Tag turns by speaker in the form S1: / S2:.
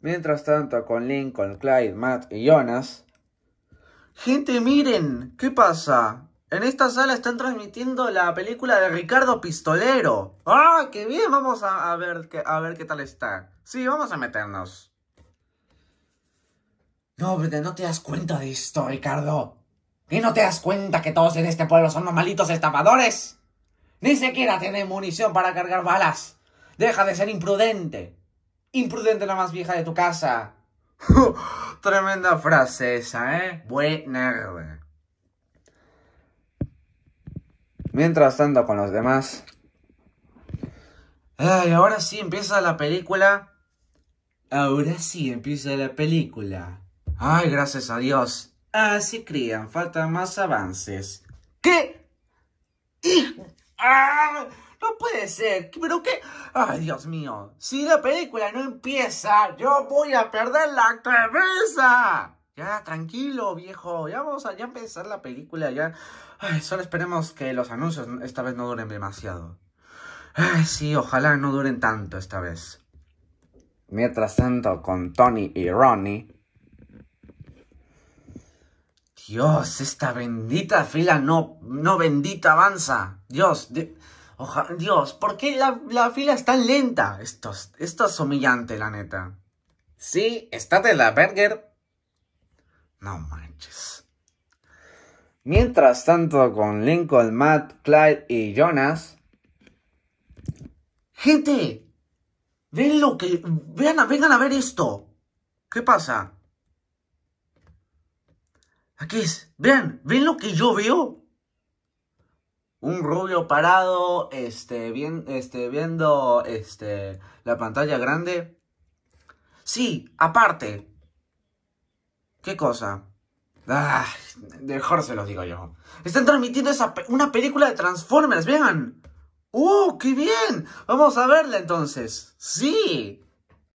S1: Mientras tanto, con Lincoln, Clyde, Matt y Jonas. Gente, miren, ¿qué pasa? En esta sala están transmitiendo la película de Ricardo Pistolero. ¡Ah, qué bien! Vamos a, ver, a ver qué tal está. Sí, vamos a meternos. No, no te das cuenta de esto, Ricardo. ¿Y no te das cuenta que todos en este pueblo son malitos estafadores? Ni siquiera tienen munición para cargar balas. Deja de ser imprudente. Imprudente la más vieja de tu casa. Tremenda frase esa, ¿eh? Buena. Mientras tanto con los demás. Ay, ahora sí empieza la película. Ahora sí empieza la película. Ay, gracias a Dios. ¡Ah, sí, crían, faltan más avances. ¿Qué? ¡Ah! puede ser. Pero qué. Ay, Dios mío. Si la película no empieza, yo voy a perder la cabeza. Ya, tranquilo, viejo. Ya vamos a ya empezar la película. Ya. solo esperemos que los anuncios esta vez no duren demasiado. Ay, sí, ojalá no duren tanto esta vez. Mientras tanto, con Tony y Ronnie. Dios, esta bendita fila no, no bendita avanza. Dios, de... Dios, ¿por qué la, fila es tan lenta? Esto, esto es humillante, la neta. Sí, de la burger. No manches. Mientras tanto, con Lincoln, Matt, Clyde y Jonas. ¡Gente! ¡Ven lo que. Vean, vengan a ver esto! ¿Qué pasa? Aquí es. Vean, ¿ven lo que yo veo? un rubio parado, este, bien, este, viendo, este, la pantalla grande. Sí, aparte. ¿Qué cosa? Ah, mejor se los digo yo. Están transmitiendo esa una película de Transformers, vean. ¡Uh, qué bien! Vamos a verla entonces. Sí.